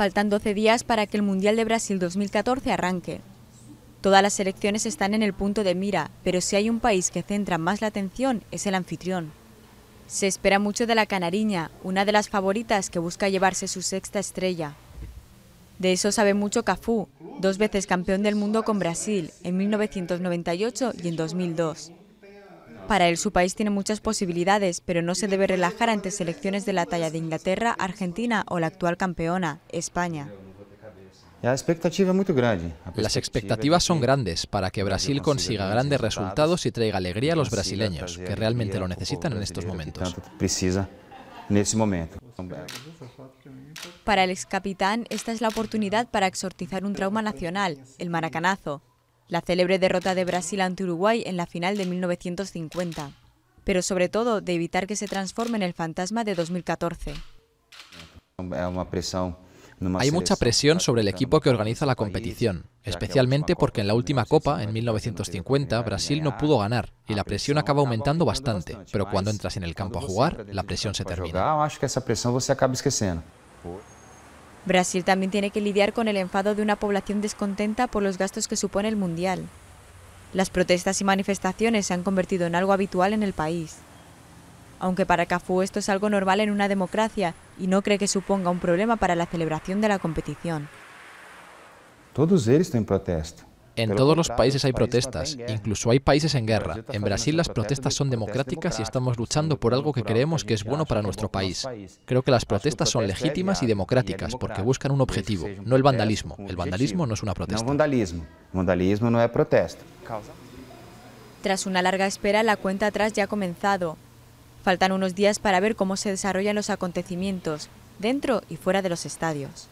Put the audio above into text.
Faltan 12 días para que el Mundial de Brasil 2014 arranque. Todas las selecciones están en el punto de mira, pero si hay un país que centra más la atención es el anfitrión. Se espera mucho de la Canariña, una de las favoritas que busca llevarse su sexta estrella. De eso sabe mucho Cafú, dos veces campeón del mundo con Brasil, en 1998 y en 2002. Para él su país tiene muchas posibilidades, pero no se debe relajar ante selecciones de la talla de Inglaterra, Argentina o la actual campeona, España. Las expectativas son grandes para que Brasil consiga grandes resultados y traiga alegría a los brasileños, que realmente lo necesitan en estos momentos. Para el ex capitán, esta es la oportunidad para exorcizar un trauma nacional, el maracanazo, la célebre derrota de Brasil ante Uruguay en la final de 1950, pero sobre todo de evitar que se transforme en el fantasma de 2014. Hay mucha presión sobre el equipo que organiza la competición, especialmente porque en la última Copa, en 1950, Brasil no pudo ganar y la presión acaba aumentando bastante, pero cuando entras en el campo a jugar, la presión se termina. Brasil también tiene que lidiar con el enfado de una población descontenta por los gastos que supone el Mundial. Las protestas y manifestaciones se han convertido en algo habitual en el país. Aunque para Cafú esto es algo normal en una democracia y no cree que suponga un problema para la celebración de la competición. Todos ellos en protesta. En todos los países hay protestas, incluso hay países en guerra. En Brasil las protestas son democráticas y estamos luchando por algo que creemos que es bueno para nuestro país. Creo que las protestas son legítimas y democráticas porque buscan un objetivo, no el vandalismo. El vandalismo no es una protesta. no protesta. Tras una larga espera, la cuenta atrás ya ha comenzado. Faltan unos días para ver cómo se desarrollan los acontecimientos, dentro y fuera de los estadios.